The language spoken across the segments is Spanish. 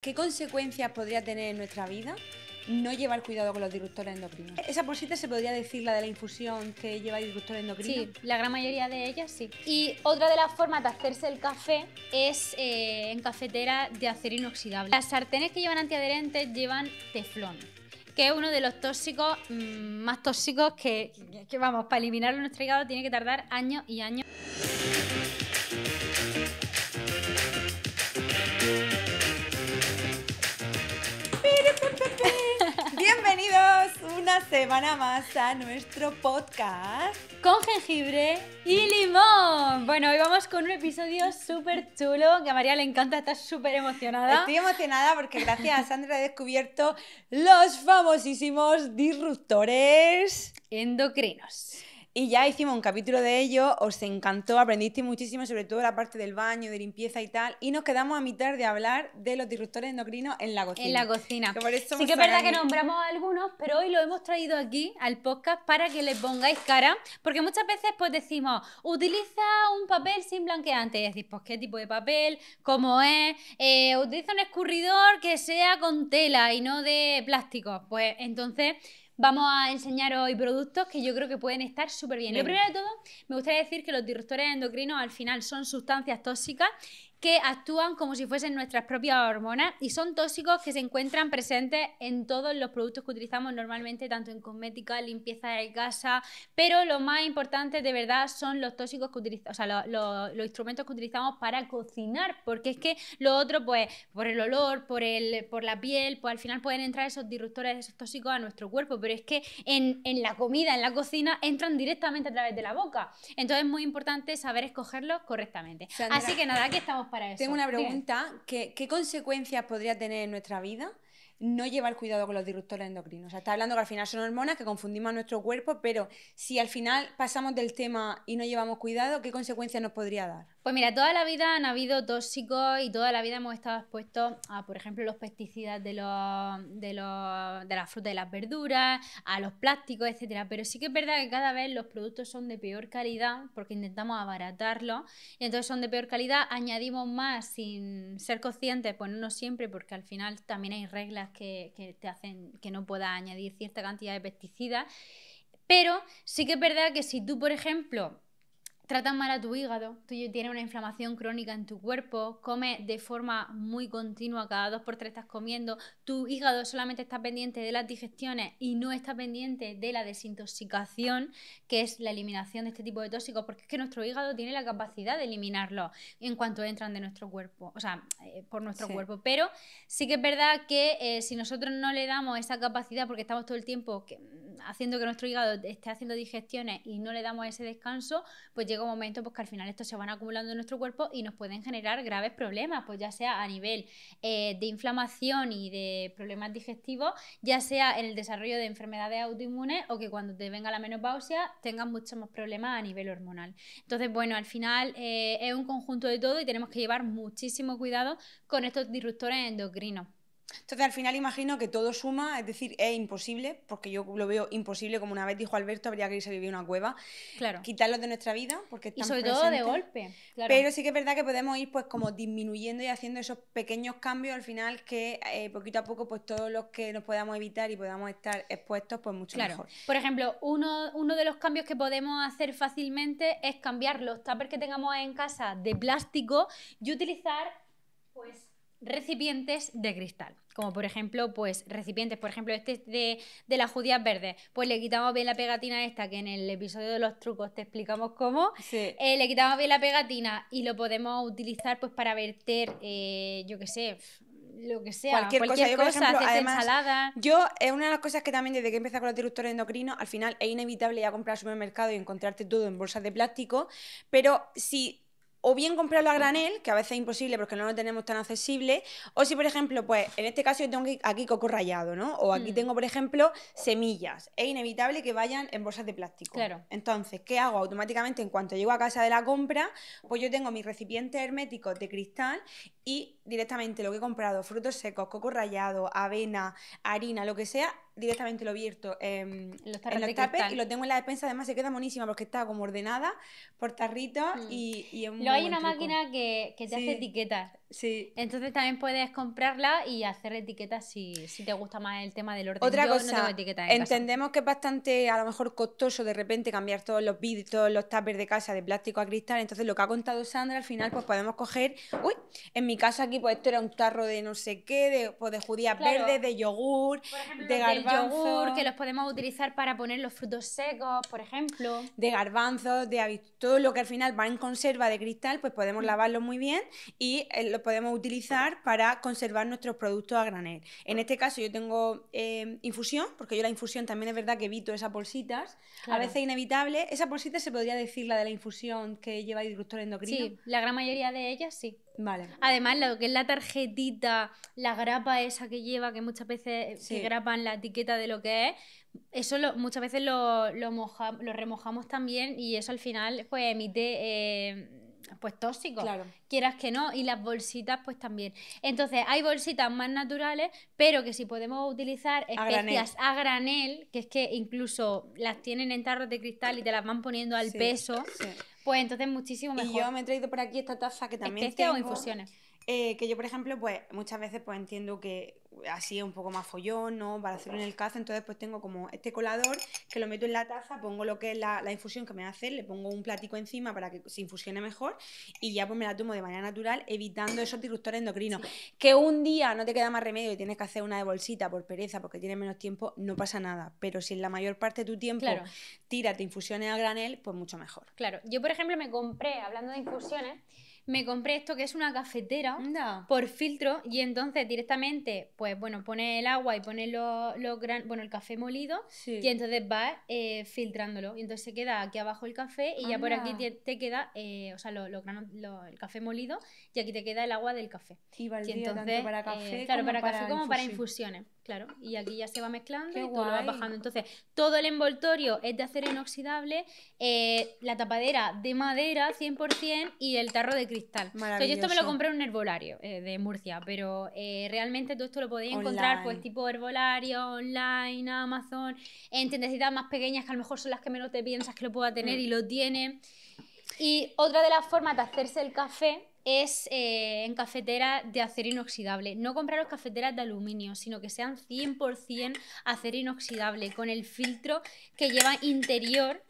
¿Qué consecuencias podría tener en nuestra vida no llevar cuidado con los disruptores endocrinos? ¿Esa porcita se podría decir la de la infusión que lleva disruptor endocrinos. Sí, la gran mayoría de ellas sí. Y otra de las formas de hacerse el café es eh, en cafetera de acero inoxidable. Las sartenes que llevan antiadherentes llevan teflón que es uno de los tóxicos mm, más tóxicos que, que, vamos, para eliminarlo en nuestro hígado tiene que tardar años y años. semana más a nuestro podcast con jengibre y limón. Bueno, hoy vamos con un episodio súper chulo que a María le encanta, está súper emocionada. Estoy emocionada porque gracias a Sandra he descubierto los famosísimos disruptores endocrinos. Y ya hicimos un capítulo de ello, os encantó, aprendiste muchísimo, sobre todo la parte del baño, de limpieza y tal. Y nos quedamos a mitad de hablar de los disruptores endocrinos en la cocina. En la cocina. sí que es verdad que nombramos algunos, pero hoy lo hemos traído aquí al podcast para que les pongáis cara. Porque muchas veces pues decimos, utiliza un papel sin blanqueante. Y decís, pues qué tipo de papel, cómo es. Eh, utiliza un escurridor que sea con tela y no de plástico. Pues entonces vamos a enseñar hoy productos que yo creo que pueden estar súper bien. Lo primero de todo, me gustaría decir que los disruptores endocrinos al final son sustancias tóxicas que actúan como si fuesen nuestras propias hormonas y son tóxicos que se encuentran presentes en todos los productos que utilizamos normalmente, tanto en cosmética, limpieza de casa, pero lo más importante de verdad son los tóxicos que utilizamos, o sea, los instrumentos que utilizamos para cocinar, porque es que lo otro, pues, por el olor, por, el, por la piel, pues al final pueden entrar esos disruptores, esos tóxicos a nuestro cuerpo, pero es que en, la comida, en la cocina, entran directamente a través de la boca. Entonces es muy importante saber escogerlos correctamente. Así que nada, aquí estamos tengo una pregunta, ¿qué, consecuencias podría tener en nuestra vida? no llevar cuidado con los disruptores endocrinos. O está hablando que al final son hormonas que confundimos a nuestro cuerpo, pero si al final pasamos del tema y no llevamos cuidado, ¿qué consecuencias nos podría dar? Pues mira, toda la vida han habido tóxicos y toda la vida hemos estado expuestos a, por ejemplo, los pesticidas de, los, de, las frutas y las verduras, a los plásticos, etcétera. Pero sí que es verdad que cada vez los productos son de peor calidad porque intentamos abaratarlos y entonces son de peor calidad. Añadimos más sin ser conscientes, pues no siempre, porque al final también hay reglas que, que te hacen que no puedas añadir cierta cantidad de pesticidas. Pero sí que es verdad que si tú, por ejemplo, tratan mal a tu hígado, tú tienes una inflamación crónica en tu cuerpo, comes de forma muy continua, cada dos por tres estás comiendo, tu hígado solamente está pendiente de las digestiones y no está pendiente de la desintoxicación, que es la eliminación de este tipo de tóxicos, porque es que nuestro hígado tiene la capacidad de eliminarlos en cuanto entran de nuestro cuerpo, o sea, eh, por nuestro cuerpo. Pero sí que es verdad que eh, si nosotros no le damos esa capacidad, porque estamos todo el tiempo mm, haciendo que nuestro hígado esté haciendo digestiones y no le damos ese descanso, pues llega momento pues, que al final estos se van acumulando en nuestro cuerpo y nos pueden generar graves problemas, pues ya sea a nivel eh, de inflamación y de problemas digestivos, ya sea en el desarrollo de enfermedades autoinmunes o que cuando te venga la menopausia tengas muchos más problemas a nivel hormonal. Entonces, bueno, al final eh, es un conjunto de todo y tenemos que llevar muchísimo cuidado con estos disruptores endocrinos. Entonces, al final imagino que todo suma, es decir, es imposible, porque yo lo veo imposible, como una vez dijo Alberto, habría que irse a vivir una cueva. Claro. Quitarlos de nuestra vida, porque Y sobre todo de golpe. Pero sí que es verdad que podemos ir pues como disminuyendo y haciendo esos pequeños cambios al final que eh, poquito a poco pues todos los que nos podamos evitar y podamos estar expuestos pues mucho claro. mejor. Por ejemplo, uno, uno de los cambios que podemos hacer fácilmente es cambiar los tuppers que tengamos en casa de plástico y utilizar pues recipientes de cristal, como por ejemplo, pues recipientes, por ejemplo, este de, de, las judías verdes, pues le quitamos bien la pegatina esta, que en el episodio de los trucos te explicamos cómo, eh, le quitamos bien la pegatina y lo podemos utilizar pues para verter, eh, yo qué sé, lo que sea, cualquier, cosa, yo, Yo, es eh, una de las cosas que también desde que empieza con los disruptores endocrinos, al final es inevitable ya comprar al supermercado y encontrarte todo en bolsas de plástico, pero si o bien comprarlo a granel, que a veces es imposible porque no lo tenemos tan accesible, o si, por ejemplo, pues en este caso yo tengo aquí coco rallado, ¿no? O aquí mm. tengo, por ejemplo, semillas. Es inevitable que vayan en bolsas de plástico. Claro. Entonces, ¿qué hago automáticamente en cuanto llego a casa de la compra? Pues yo tengo mis recipientes herméticos de cristal y directamente lo que he comprado, frutos secos, coco rallado, avena, harina, lo que sea, directamente lo abierto em, en, los en tapes y lo tengo en la despensa. Además, se queda monísima porque está como ordenada por tarritos mm. y, es hay una máquina que, que te hace etiquetas. Sí. Entonces también puedes comprarla y hacer etiquetas si, te gusta más el tema del orden. Otra Yo cosa, no tengo entendemos que es bastante, a lo mejor, costoso de repente cambiar todos los todos los tuppers de casa de plástico a cristal. Entonces, lo que ha contado Sandra, al final, pues podemos coger. Uy, en mi caso aquí, pues esto era un tarro de no sé qué, de, pues, de judías verdes, de yogur, de garbanzos que los podemos utilizar para poner los frutos secos, por ejemplo. De garbanzos, de todo lo que al final va en conserva de cristal, pues podemos mm. lavarlo muy bien y. Eh, los podemos utilizar para conservar nuestros productos a granel. En este caso yo tengo eh, infusión, porque yo la infusión también es verdad que evito esas bolsitas, a veces inevitable. Esa bolsita se podría decir la de la infusión que lleva disruptor endocrino. Sí, la gran mayoría de ellas sí. Vale. Además, lo que es la tarjetita, la grapa esa que lleva, que muchas veces se eh, se grapan la etiqueta de lo que es, eso muchas veces lo, remojamos también y eso al final pues emite eh, pues tóxico, quieras que no, y las bolsitas pues también. Entonces hay bolsitas más naturales, pero que si podemos utilizar especias a granel, que es que incluso las tienen en tarros de cristal y te las van poniendo al peso, pues entonces muchísimo mejor. Y yo me he traído por aquí esta taza que también especias o infusiones eh, que yo, por ejemplo, pues muchas veces pues entiendo que así es un poco más follón, ¿no? Para hacerlo en el cazo, entonces pues tengo como este colador que lo meto en la taza, pongo lo que es la, infusión que me va le pongo un platico encima para que se infusione mejor y ya pues me la tomo de manera natural evitando esos disruptores endocrinos. Que un día no te queda más remedio y tienes que hacer una de bolsita por pereza porque tienes menos tiempo, no pasa nada, pero si en la mayor parte de tu tiempo claro. tírate infusiones a granel, pues mucho mejor. Claro, yo por ejemplo me compré, hablando de infusiones, me compré esto que es una cafetera por filtro y entonces directamente, pues bueno, pones el agua y pones los, gran, bueno, el café molido y entonces va eh, filtrándolo. Y entonces se queda aquí abajo el café y ya por aquí te, queda, eh, o sea, lo, lo, el café molido y aquí te queda el agua del café. Y, tanto eh, para café para café como para infusiones. Claro, y aquí ya se va mezclando y todo lo bajando. Entonces, todo el envoltorio es de acero inoxidable, eh, la tapadera de madera 100% y el tarro de cristal. yo esto me lo compré en un herbolario eh, de Murcia, pero eh, realmente todo esto lo podéis encontrar pues tipo herbolario, online, Amazon, en tiendecitas más pequeñas que a lo mejor son las que menos te piensas que lo pueda tener mm. y lo tienen. Y otra de las formas de hacerse el café es eh, en cafetera de acero inoxidable. No compraros cafeteras de aluminio, sino que sean 100% acero inoxidable, con el filtro que lleva interior.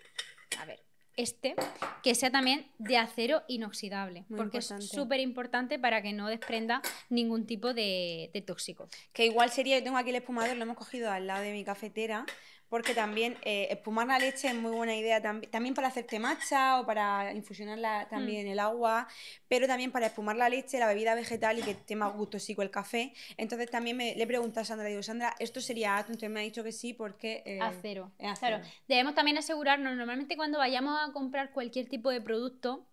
A ver, este, que sea también de acero inoxidable, porque es súper importante para que no desprenda ningún tipo de, de, tóxico. Que igual sería, yo tengo aquí el espumador, lo hemos cogido al lado de mi cafetera, porque también eh, espumar la leche es muy buena idea también para hacerte matcha o para infusionarla también mm. en el agua, pero también para espumar la leche, la bebida vegetal y que te más gusto gustosico el café. Entonces también me, le he preguntado a Sandra, digo, Sandra, ¿esto sería Entonces me ha dicho que sí porque... Eh, acero. debemos también asegurarnos, normalmente cuando vayamos a comprar cualquier tipo de producto,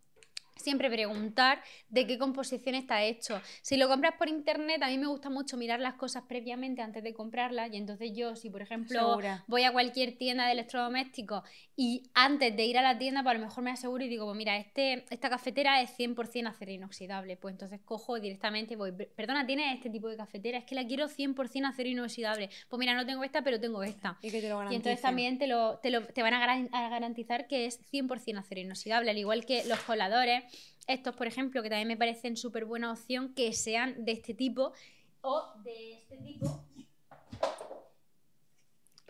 siempre preguntar de qué composición está hecho. Si lo compras por internet, a mí me gusta mucho mirar las cosas previamente antes de comprarlas y entonces yo, si por ejemplo voy a cualquier tienda de electrodomésticos y antes de ir a la tienda, pues a lo mejor me aseguro y digo, pues mira, este, esta cafetera es 100% acero inoxidable, pues entonces cojo directamente, voy, perdona, tiene este tipo de cafetera, es que la quiero 100% acero inoxidable, pues mira, no tengo esta, pero tengo esta. Y, entonces también te, te, lo, te van a garantizar que es 100% acero inoxidable, al igual que los coladores estos, por ejemplo, que también me parecen súper buena opción, que sean de este tipo o de este tipo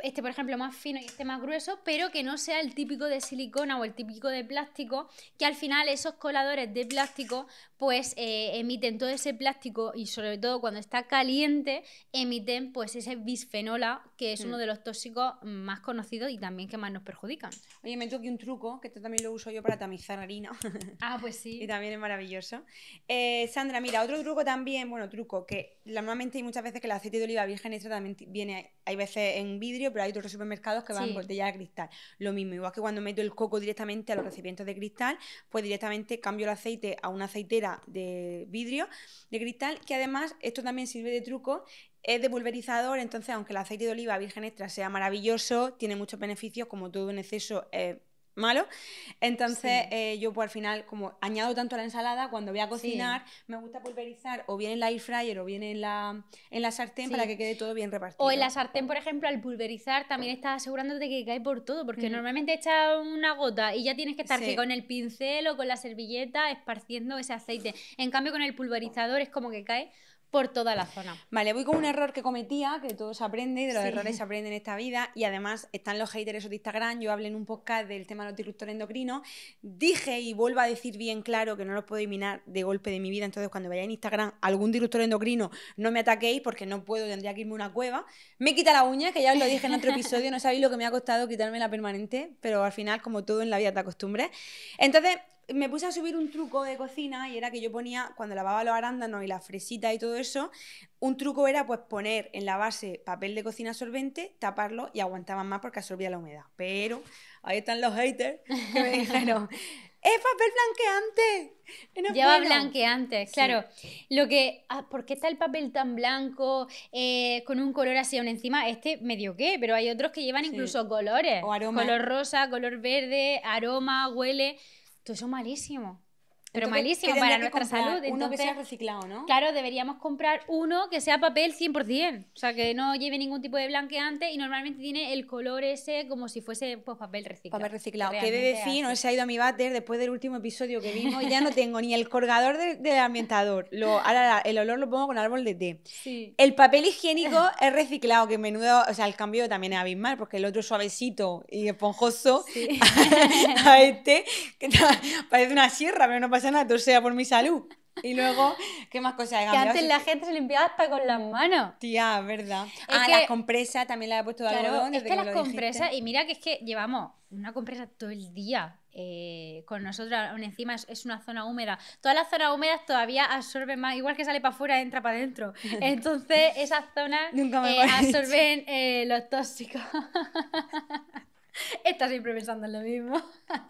este por ejemplo más fino y este más grueso, pero que no sea el típico de silicona o el típico de plástico, que al final esos coladores de plástico pues eh, emiten todo ese plástico y sobre todo cuando está caliente emiten pues ese bisfenola que es uno mm. de los tóxicos más conocidos y también que más nos perjudican. Oye, me toca un truco que esto también lo uso yo para tamizar harina. Ah, pues sí. y también es maravilloso. Eh, Sandra, mira, otro truco también, bueno, truco que normalmente hay muchas veces que el aceite de oliva virgen extra también viene, hay veces en vidrio, pero hay otros supermercados que van sí. botella de cristal. Lo mismo, igual que cuando meto el coco directamente a los recipientes de cristal, pues directamente cambio el aceite a una aceitera de vidrio, de cristal, que además esto también sirve de truco es de pulverizador, entonces aunque el aceite de oliva virgen extra sea maravilloso, tiene muchos beneficios, como todo en exceso malo. Entonces, eh, yo pues al final, como añado tanto a la ensalada, cuando voy a cocinar, me gusta pulverizar o bien en la air fryer o bien en la, en la sartén para que quede todo bien repartido. O en la sartén, por ejemplo, al pulverizar también estás asegurándote que cae por todo, porque normalmente echas una gota y ya tienes que estar con el pincel o con la servilleta esparciendo ese aceite. En cambio, con el pulverizador es como que cae por toda la zona. Vale, voy con un error que cometía, que todo se aprende, y de los errores se aprende en esta vida, y además están los haters de Instagram, yo hablé en un podcast del tema de los disruptores endocrinos, dije y vuelvo a decir bien claro que no los puedo eliminar de golpe de mi vida, entonces cuando vaya en Instagram algún disruptor endocrino, no me ataquéis porque no puedo, tendría que irme a una cueva. Me quita la uña, que ya os lo dije en otro episodio, no sabéis lo que me ha costado quitarme la permanente, pero al final, como todo en la vida, te acostumbres. Entonces, me puse a subir un truco de cocina y era que yo ponía, cuando lavaba los arándanos y las fresitas y todo eso, un truco era pues poner en la base papel de cocina absorbente, taparlo y aguantaban más porque absorbía la humedad. Pero ahí están los haters que me dijeron, ¡es papel blanqueante! Lleva blanqueante, claro. Lo que, ah, ¿por qué está el papel tan blanco eh, con un color así aún encima? Este medio qué, pero hay otros que llevan incluso colores. O aroma. Color rosa, color verde, aroma, huele. Todo eso malísimo. Pero malísimo para nuestra salud. uno que sea reciclado, ¿no? Claro, deberíamos comprar uno que sea papel 100%, o sea, que no lleve ningún tipo de blanqueante y normalmente tiene el color ese como si fuese pues, papel reciclado. Papel reciclado. Que decir no se ha ido a mi bater después del último episodio que vimos y ya no tengo ni el colgador del ambientador. Lo, ahora el olor lo pongo con árbol de té. El papel higiénico es reciclado, que menudo, o sea, el cambio también es abismal, porque el otro suavecito y esponjoso a, este, parece una sierra, pero no pasa persona sea por mi salud. Y luego, ¿qué más cosas hay? Que antes la gente se limpiaba hasta con las manos. Tía, verdad. Es ah, las compresas también las he puesto de claro, algodón. es que, las compresas, y mira que es que llevamos una compresa todo el día eh, con nosotros, aún encima es, una zona húmeda. Todas las zonas húmedas todavía absorben más, igual que sale para afuera, entra para adentro. Entonces, esas zonas eh, absorben eh, los tóxicos. estás siempre pensando en lo mismo.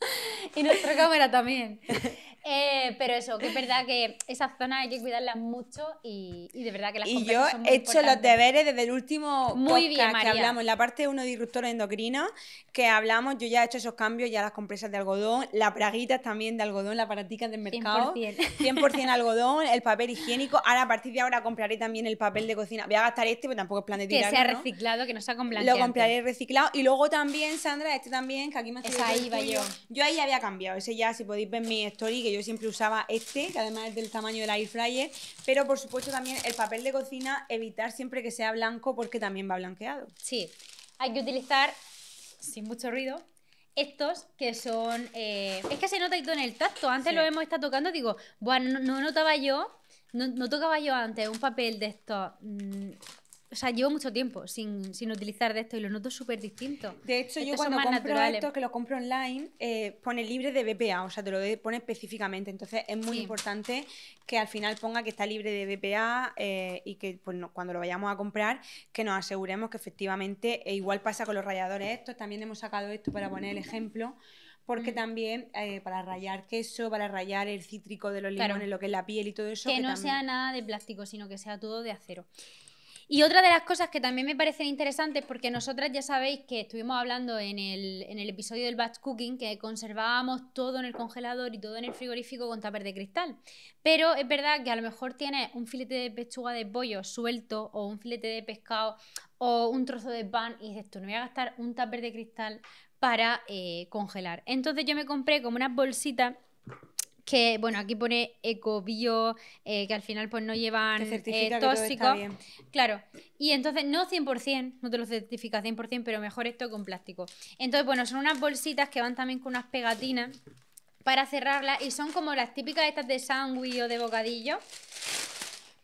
y nuestra cámara también. Eh, pero eso, que es verdad que esas zonas hay que cuidarlas mucho y, y de verdad que las Y yo he hecho los deberes desde el último muy podcast bien, que hablamos, en la parte 1 de disruptores endocrinos, que hablamos, yo ya he hecho esos cambios, ya las compresas de algodón, las braguitas también de algodón, las baraticas del mercado. 100%. algodón, el papel higiénico. Ahora, a partir de ahora, compraré también el papel de cocina. Voy a gastar este, pero tampoco es plan de Que sea reciclado, que no sea con Lo compraré reciclado. Y luego también, Sandra, este también, que aquí me es ahí va yo. Yo ahí había cambiado. Ese ya, si podéis ver mi story, que yo siempre usaba este, que además es del tamaño del air fryer. Pero por supuesto también el papel de cocina, evitar siempre que sea blanco porque también va blanqueado. Sí, hay que utilizar, sin mucho ruido, estos que son. Eh, es que se nota todo en el tacto. Antes lo hemos estado tocando, digo, bueno, no, notaba yo. No, tocaba yo antes un papel de estos mm, o sea, llevo mucho tiempo sin, utilizar de esto y lo noto súper distinto. De hecho, yo cuando compro esto, que lo compro online, eh, pone libre de BPA, o sea, te lo pone específicamente. Entonces, es muy importante que al final ponga que está libre de BPA eh, y que pues, cuando lo vayamos a comprar, que nos aseguremos que efectivamente, e igual pasa con los ralladores estos, también hemos sacado esto para poner el ejemplo porque mm. también eh, para rayar queso, para rayar el cítrico de los limones, lo que es la piel y todo eso. Que, no sea nada de plástico, sino que sea todo de acero. Y otra de las cosas que también me parecen interesantes, porque nosotras ya sabéis que estuvimos hablando en el, episodio del batch cooking, que conservábamos todo en el congelador y todo en el frigorífico con tupper de cristal. Pero es verdad que a lo mejor tienes un filete de pechuga de pollo suelto o un filete de pescado o un trozo de pan y dices, tú no voy a gastar un tupper de cristal para eh, congelar. Entonces yo me compré como unas bolsitas que, bueno, aquí pone eco, bio, eh, que al final pues no llevan eh, tóxicos. Claro, y entonces no 100%, no te lo certifica 100%, pero mejor esto con plástico. Entonces, bueno, son unas bolsitas que van también con unas pegatinas para cerrarlas y son como las típicas estas de sándwich o de bocadillo.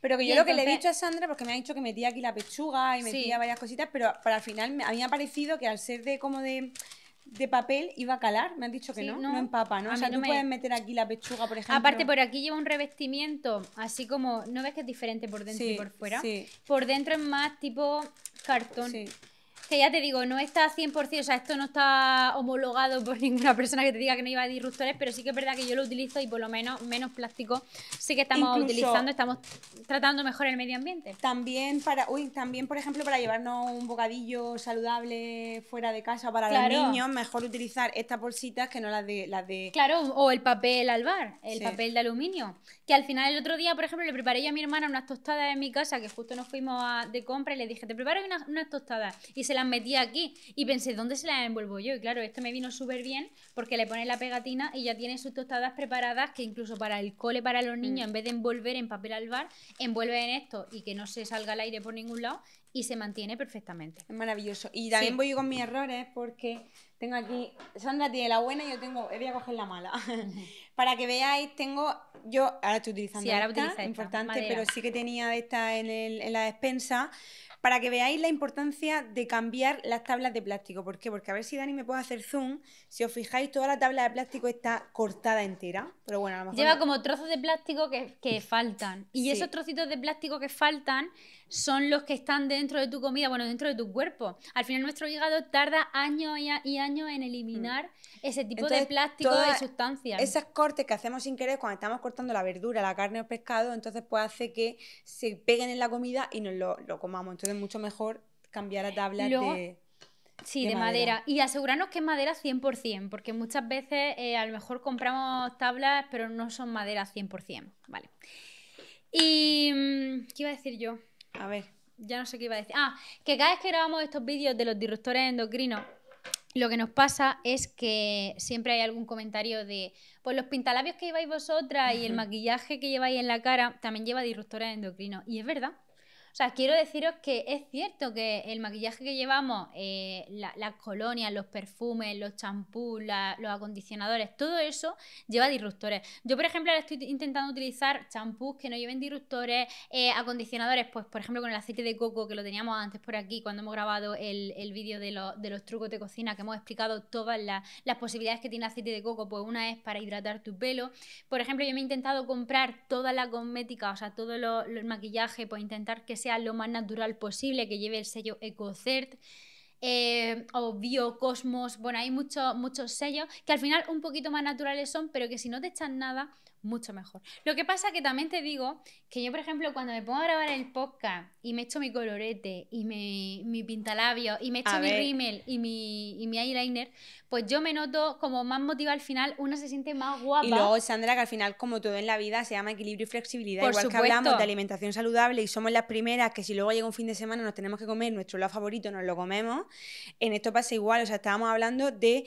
Pero que yo lo que le he dicho a Sandra, porque me ha dicho que metía aquí la pechuga y metía varias cositas, pero para el final a mí me ha parecido que al ser de como de de papel iba a calar, me han dicho que no, no, empapa, ¿no? o sea, tú puedes meter aquí la pechuga, por ejemplo. Aparte, por aquí lleva un revestimiento, así como, ¿no ves que es diferente por dentro y por fuera? Por dentro es más tipo cartón. Sí que ya te digo, no está 100%, o sea, esto no está homologado por ninguna persona que te diga que no iba a disruptores, pero sí que es verdad que yo lo utilizo y por lo menos menos plástico sí que estamos utilizando, estamos tratando mejor el medio ambiente. También para, uy, también por ejemplo para llevarnos un bocadillo saludable fuera de casa para los niños, mejor utilizar estas bolsitas que no las de las de Claro, o el papel al bar, el papel de aluminio, que al final el otro día, por ejemplo, le preparé yo a mi hermana unas tostadas en mi casa que justo nos fuimos a, de compra y le dije, "Te preparo unas, unas tostadas." Y se metí aquí. Y pensé, ¿dónde se las envuelvo yo? Y claro, esto me vino súper bien porque le pones la pegatina y ya tiene sus tostadas preparadas que incluso para el cole, para los niños, mm. en vez de envolver en papel al bar, envuelve en esto y que no se salga el aire por ningún lado y se mantiene perfectamente. Es maravilloso. Y también voy con mis errores porque tengo aquí, Sandra tiene la buena y yo tengo, voy a coger la mala. Para que veáis, tengo, yo ahora estoy utilizando esta, importante, pero sí que tenía esta en, el, en la despensa, para que veáis la importancia de cambiar las tablas de plástico. ¿Por qué? Porque a ver si Dani me puede hacer zoom. Si os fijáis, toda la tabla de plástico está cortada entera. Pero bueno, a Lleva como trozos de plástico que, faltan. Y esos trocitos de plástico que faltan son los que están dentro de tu comida, bueno, dentro de tu cuerpo. Al final nuestro hígado tarda años y, años en eliminar mm. ese tipo de plástico y sustancias. esas cortes que hacemos sin querer cuando estamos cortando la verdura, la carne o el pescado, entonces pues hace que se peguen en la comida y nos lo, comamos. Entonces es mucho mejor cambiar a tabla de... Sí, de, madera. Y asegurarnos que es madera 100%, porque muchas veces eh, a lo mejor compramos tablas, pero no son madera 100%. Vale. ¿Y mm, qué iba a decir yo? A ver. Ya no sé qué iba a decir. Ah, que cada vez que grabamos estos vídeos de los disruptores endocrinos, lo que nos pasa es que siempre hay algún comentario de, pues los pintalabios que lleváis vosotras y el maquillaje que lleváis en la cara también lleva disruptores endocrinos. Y es verdad. O sea, quiero deciros que es cierto que el maquillaje que llevamos, eh, las colonias, los perfumes, los champús, los acondicionadores, todo eso lleva disruptores. Yo, por ejemplo, ahora estoy intentando utilizar champús que no lleven disruptores, eh, acondicionadores, pues por ejemplo con el aceite de coco que lo teníamos antes por aquí cuando hemos grabado el, vídeo de, los trucos de cocina que hemos explicado todas las, posibilidades que tiene aceite de coco, pues una es para hidratar tu pelo. Por ejemplo, yo me he intentado comprar toda la cosmética, o sea, todo el maquillaje, pues intentar que sea lo más natural posible, que lleve el sello EcoCert. Eh, o Biocosmos, bueno, hay muchos muchos sellos que al final un poquito más naturales son, pero que si no te echan nada, mucho mejor. Lo que pasa que también te digo que yo, por ejemplo, cuando me pongo a grabar el podcast y me echo mi colorete y me mi pintalabio y me echo mi rímel y mi, y mi eyeliner, pues yo me noto como más motiva al final, Uno se siente más guapa. Y luego, Sandra, que al final, como todo en la vida, se llama equilibrio y flexibilidad. Igual que hablamos de alimentación saludable y somos las primeras que si luego llega un fin de semana nos tenemos que comer nuestro lado favorito, nos lo comemos. En esto pasa igual, o sea, estábamos hablando de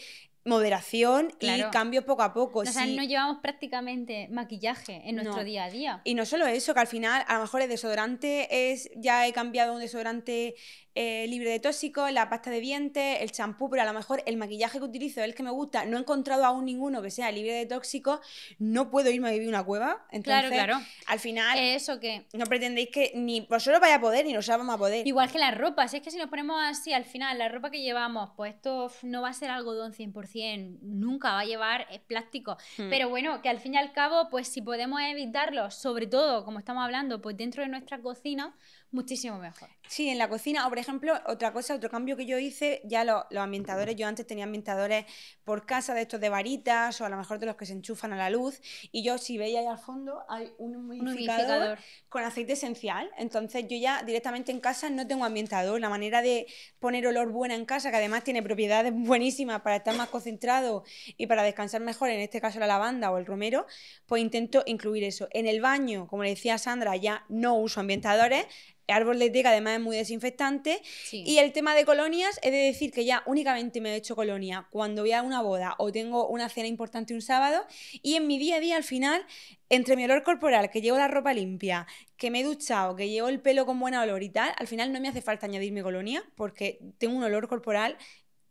moderación y cambio poco a poco. O sea, no llevamos prácticamente maquillaje en nuestro día a día. Y no solo eso, que al final a lo mejor el desodorante es, ya he cambiado un desodorante eh, libre de tóxicos, la pasta de dientes, el champú, pero a lo mejor el maquillaje que utilizo es el que me gusta, no he encontrado aún ninguno que sea libre de tóxicos, no puedo irme a vivir una cueva. Entonces, claro, Al final, eso que... No pretendéis que ni vosotros pues vaya a poder ni nos vamos a poder. Igual que las ropas, es que si nos ponemos así, al final la ropa que llevamos, pues esto no va a ser algodón 100% nunca va a llevar plástico. Hmm. Pero bueno, que al fin y al cabo, pues si podemos evitarlo, sobre todo, como estamos hablando, pues dentro de nuestra cocina, muchísimo mejor. Sí, en la cocina, o por ejemplo, otra cosa, otro cambio que yo hice, ya los ambientadores, yo antes tenía ambientadores por casa de estos de varitas o a lo mejor de los que se enchufan a la luz, y yo si veis ahí al fondo hay un humidificador, con aceite esencial, entonces yo ya directamente en casa no tengo ambientador, la manera de poner olor buena en casa, que además tiene propiedades buenísimas para estar más concentrado y para descansar mejor, en este caso la lavanda o el romero, pues intento incluir eso. En el baño, como le decía Sandra, ya no uso ambientadores, árbol de té, además es muy desinfectante. Y el tema de colonias, he de decir que ya únicamente me he hecho colonia cuando voy a una boda o tengo una cena importante un sábado. Y en mi día a día, al final, entre mi olor corporal, que llevo la ropa limpia, que me he duchado, que llevo el pelo con buen olor y tal, al final no me hace falta añadirme colonia porque tengo un olor corporal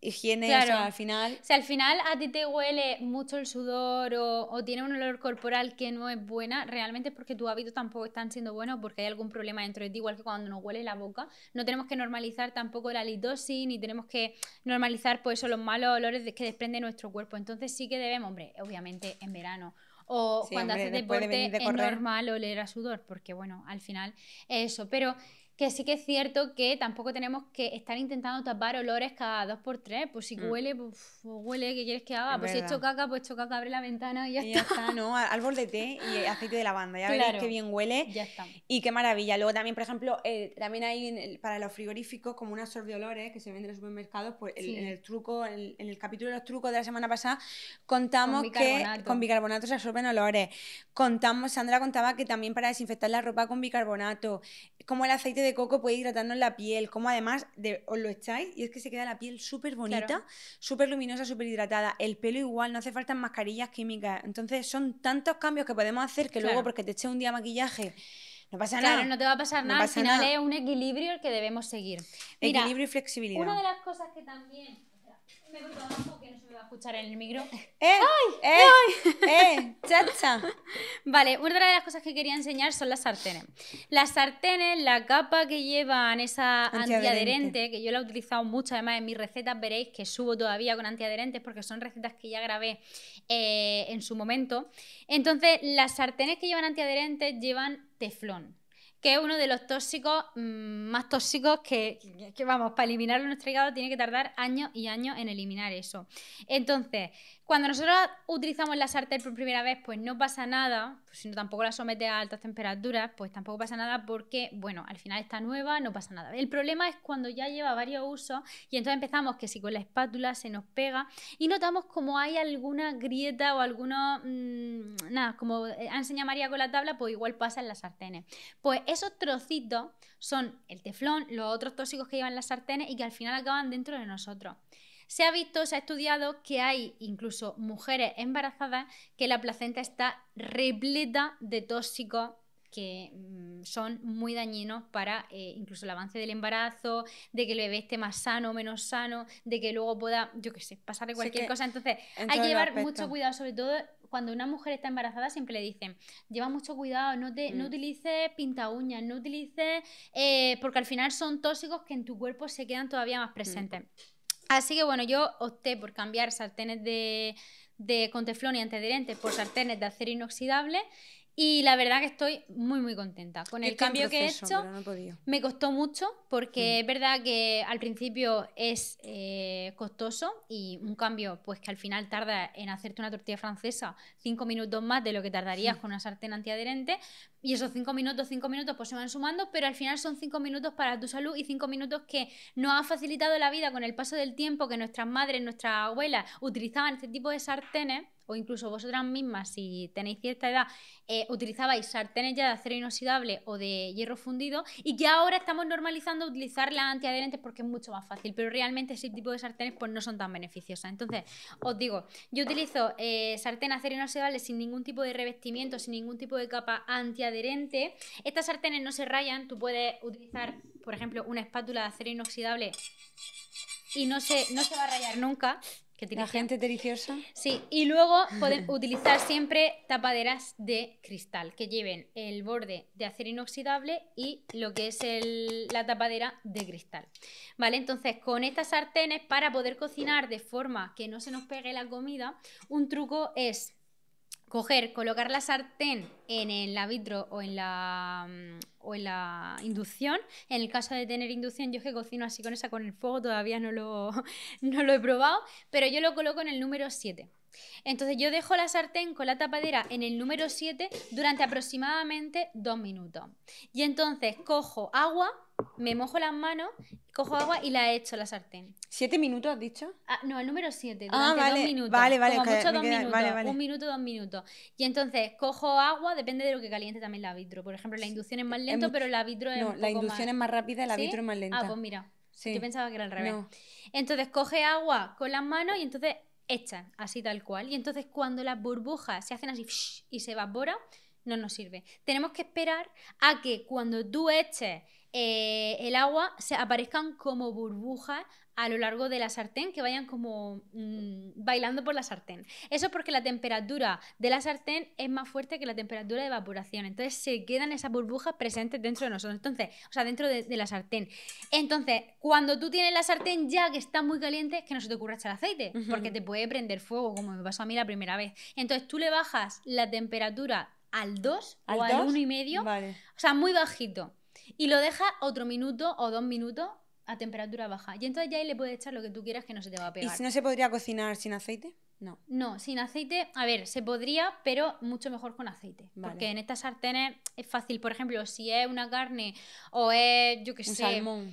higiene, claro. al final... Si al final a ti te huele mucho el sudor o, o tiene un olor corporal que no es buena, realmente es porque tus hábitos tampoco están siendo buenos porque hay algún problema dentro de ti, igual que cuando nos huele la boca. No tenemos que normalizar tampoco la litosis, ni tenemos que normalizar por pues, eso, los malos olores que desprende nuestro cuerpo. Entonces sí que debemos, hombre, obviamente en verano o cuando haces deporte es normal oler a sudor, porque bueno, al final es eso. Pero que sí que es cierto que tampoco tenemos que estar intentando tapar olores cada dos por tres. Pues si mm. huele, pues, pues huele, ¿qué quieres que haga? pues si he hecho caca, pues chocaca, abre la ventana y ya, y está. ¿no? Árbol de té y aceite de lavanda, ya veréis qué bien huele. Ya está. Y qué maravilla. Luego también, por ejemplo, eh, también hay para los frigoríficos como un absorbe olores que se vende en los supermercados. Pues en el truco, en, el, capítulo de los trucos de la semana pasada, contamos que con bicarbonato se absorben olores. Contamos, Sandra contaba que también para desinfectar la ropa con bicarbonato, como el aceite de coco puede hidratarnos la piel, como además os lo echáis y es que se queda la piel súper bonita, súper luminosa, súper hidratada. El pelo igual, no hace falta mascarillas químicas. Entonces son tantos cambios que podemos hacer que luego porque te eche un día maquillaje no pasa nada. no te va a pasar nada. Al final es un equilibrio el que debemos seguir. equilibrio y flexibilidad. Una de las cosas que también me no se me va a escuchar en el micro. ¡Eh! ¡Eh! ¡Chacha! Eh, eh, vale, una de las cosas que quería enseñar son las sartenes. Las sartenes, la capa que llevan esa antiadherente, que yo la he utilizado mucho, además en mis recetas veréis que subo todavía con antiadherentes porque son recetas que ya grabé eh, en su momento. Entonces, las sartenes que llevan antiadherentes llevan teflón que es uno de los tóxicos mm, más tóxicos que, vamos, para eliminar en nuestro hígado tiene que tardar años y años en eliminar eso. Entonces, cuando nosotros utilizamos la sartén por primera vez, pues no pasa nada, pues si no tampoco la somete a altas temperaturas, pues tampoco pasa nada porque, bueno, al final está nueva, no pasa nada. El problema es cuando ya lleva varios usos y entonces empezamos que si con la espátula se nos pega y notamos como hay alguna grieta o alguna... Mm, nada, como eh, ha enseñado María con la tabla, pues igual pasa en las sartenes. Pues esos trocitos son el teflón, los otros tóxicos que llevan las sartenes y que al final acaban dentro de nosotros. Se ha visto, se ha estudiado que hay incluso mujeres embarazadas que la placenta está repleta de tóxicos que mm, son muy dañinos para eh, incluso el avance del embarazo, de que el bebé esté más sano, o menos sano, de que luego pueda, yo qué sé, pasarle cualquier cosa. Entonces, hay que llevar mucho cuidado, sobre todo cuando una mujer está embarazada, siempre le dicen, lleva mucho cuidado, no, te, no mm. utilices pinta uñas, no utilices, eh, porque al final son tóxicos que en tu cuerpo se quedan todavía más mm. presentes. Así que bueno, yo opté por cambiar sartenes de, de con teflón y antiadherente por sartenes de acero inoxidable y la verdad que estoy muy, muy contenta con el cambio que he hecho. me costó mucho porque mm. es verdad que al principio es eh, costoso y un cambio pues que al final tarda en hacerte una tortilla francesa cinco minutos más de lo que tardarías mm. con una sartén antiadherente. Y esos cinco minutos, cinco minutos pues se van sumando, pero al final son cinco minutos para tu salud y cinco minutos que nos ha facilitado la vida con el paso del tiempo que nuestras madres, nuestras abuelas utilizaban este tipo de sartenes o incluso vosotras mismas, si tenéis cierta edad, eh, utilizabais sartenes ya de acero inoxidable o de hierro fundido y que ahora estamos normalizando utilizar las antiadherentes porque es mucho más fácil, pero realmente ese tipo de sartenes pues no son tan beneficiosas. Entonces, os digo, yo utilizo eh, sartén acero inoxidable sin ningún tipo de revestimiento, sin ningún tipo de capa antiadherente. Estas sartenes no se rayan, tú puedes utilizar, por ejemplo, una espátula de acero inoxidable y no no se va a rayar nunca. Que ¿La gente deliciosa? Sí, y luego pueden utilizar siempre tapaderas de cristal que lleven el borde de acero inoxidable y lo que es la tapadera de cristal. Vale, entonces con estas sartenes para poder cocinar de forma que no se nos pegue la comida, un truco es coger, colocar la sartén en el vitro o en la mm, o en la inducción. En el caso de tener inducción, yo es que cocino así con esa con el fuego, todavía no lo, no lo he probado, pero yo lo coloco en el número 7. Entonces yo dejo la sartén con la tapadera en el número 7 durante aproximadamente 2 minutos. Y entonces cojo agua, me mojo las manos cojo agua y la echo hecho la sartén. ¿Siete minutos has dicho? Ah, no, el número siete, ah, vale, dos minutos. Vale, vale, Como mucho dos un minuto, dos minutos. Y entonces cojo agua, depende de lo que caliente también la vitro. Por ejemplo, la inducción es más eh, lento, pero la vitro es No, la inducción es más rápida y la vitro es más lenta. Ah, pues mira, yo pensaba que era al revés. Entonces coge agua con las manos y entonces echa así tal cual. Y entonces cuando las burbujas se hacen así y se evapora, no nos sirve. Tenemos que esperar a que cuando tú eches eh, el agua se aparezcan como burbujas a lo largo de la sartén, que vayan como mm, bailando por la sartén. Eso es porque la temperatura de la sartén es más fuerte que la temperatura de evaporación. Entonces se quedan esas burbujas presentes dentro de nosotros, entonces, o sea, dentro de, la sartén. Entonces, cuando tú tienes la sartén ya que está muy caliente, que no se te ocurra echar aceite, porque te puede prender fuego, como me pasó a mí la primera vez. Entonces tú le bajas la temperatura al 2 o al 1,5, vale. o sea, muy bajito y lo deja otro minuto o dos minutos a temperatura baja. Y entonces ya ahí le puedes echar lo que tú quieras que no se te va a pegar. ¿Y si no se podría cocinar sin aceite? No. No, sin aceite, a ver, se podría, pero mucho mejor con aceite. Porque en estas sartenes es fácil. Por ejemplo, si es una carne o es, yo qué sé. Salmón.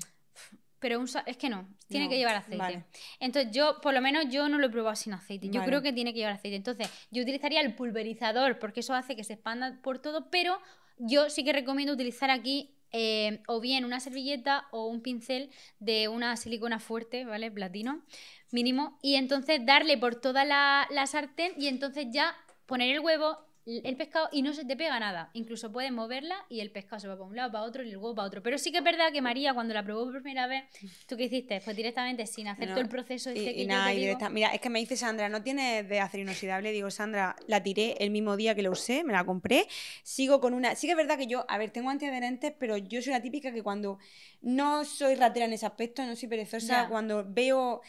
Pero es que no, tiene que llevar aceite. Entonces, yo, por lo menos, yo no lo he probado sin aceite. Yo creo que tiene que llevar aceite. Entonces, yo utilizaría el pulverizador, porque eso hace que se expanda por todo, pero yo sí que recomiendo utilizar aquí eh, o bien una servilleta o un pincel de una silicona fuerte, ¿vale? Platino mínimo. Y entonces darle por toda la, la sartén y entonces ya poner el huevo el pescado y no se te pega nada. Incluso puedes moverla y el pescado se va para un lado, para otro y el huevo para otro. Pero sí que es verdad que María, cuando la probó por primera vez, ¿tú qué hiciste? Pues directamente sin hacer todo el proceso y, este Mira, es que me dice Sandra, ¿no tienes de acero inoxidable? Digo, Sandra, la tiré el mismo día que la usé, me la compré. Sigo con una. Sí que es verdad que yo, a ver, tengo antiadherentes, pero yo soy la típica que cuando no soy ratera en ese aspecto, no soy perezosa, cuando veo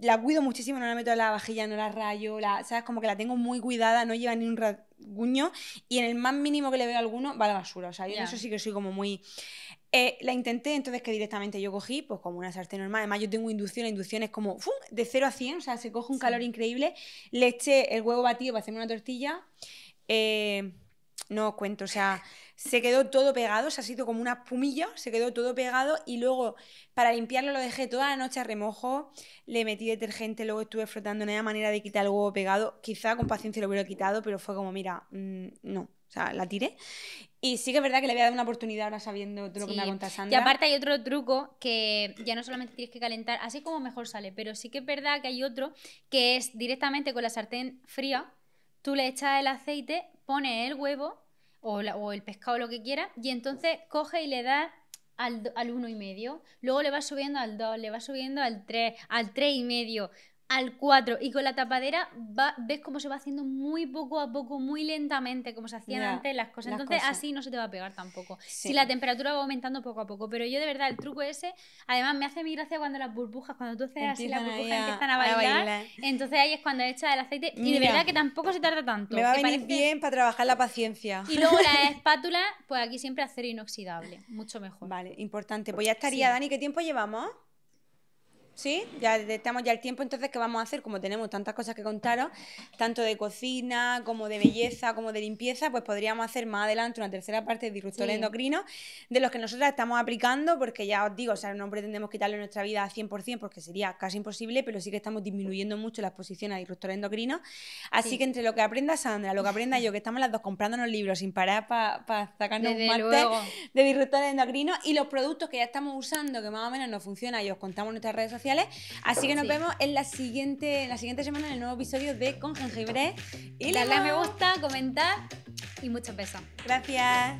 la cuido muchísimo, no la meto en la vajilla, no la rayo, la, ¿sabes? Como que la tengo muy cuidada, no lleva ni un rasguño y en el más mínimo que le veo a alguno va a la basura. O sea, yo en eso sí que soy como muy... Eh, la intenté, entonces que directamente yo cogí, pues como una sartén normal. Además, yo tengo inducción, la inducción es como de 0 a 100, o sea, se coge un calor increíble. Le eché el huevo batido para hacerme una tortilla. Eh, no os cuento, o sea, se quedó todo pegado, se ha sido como una espumilla, se quedó todo pegado y luego para limpiarlo lo dejé toda la noche a remojo, le metí detergente, luego estuve frotando, no había manera de quitar el huevo pegado, quizá con paciencia lo hubiera quitado, pero fue como, mira, mm, no, o sea, la tiré. Y sí que es verdad que le había dado una oportunidad ahora sabiendo lo que me ha contado Y aparte hay otro truco que ya no solamente tienes que calentar, así como mejor sale, pero sí que es verdad que hay otro que es directamente con la sartén fría, tú le echas el aceite, pones el huevo o, el pescado, lo que quiera, y entonces coge y le da al, 1,5 y medio, luego le va subiendo al 2, le va subiendo al 3, al 3,5 y medio al 4 y con la tapadera ves cómo se va haciendo muy poco a poco, muy lentamente, como se hacían antes las cosas. Entonces así no se te va a pegar tampoco. Si la temperatura va aumentando poco a poco. Pero yo de verdad el truco ese, además me hace mi gracia cuando las burbujas, cuando tú haces así las burbujas empiezan a bailar, Entonces ahí es cuando echas el aceite y de verdad que tampoco se tarda tanto. Me va a venir bien para trabajar la paciencia. Y luego la espátula, pues aquí siempre acero inoxidable, mucho mejor. Vale, importante. Pues ya estaría, Dani, ¿qué tiempo llevamos? Sí, ya estamos ya el tiempo entonces qué vamos a hacer, como tenemos tantas cosas que contaros, tanto de cocina, como de belleza, como de limpieza, pues podríamos hacer más adelante una tercera parte de disruptores endocrinos, de los que nosotras estamos aplicando, porque ya os digo, o sea, no pretendemos quitarle nuestra vida a 100% porque sería casi imposible, pero sí que estamos disminuyendo mucho la exposición a disruptores endocrinos. Así que entre lo que aprenda Sandra, lo que aprenda yo, que estamos las dos comprándonos libros sin parar para sacarnos un martes de disruptores endocrinos y los productos que ya estamos usando, que más o menos nos funcionan y os contamos en nuestras redes sociales, Así que nos vemos en la siguiente, la siguiente semana en el nuevo episodio de Con Jengibre. Y me gusta, comentar y muchos besos. Gracias.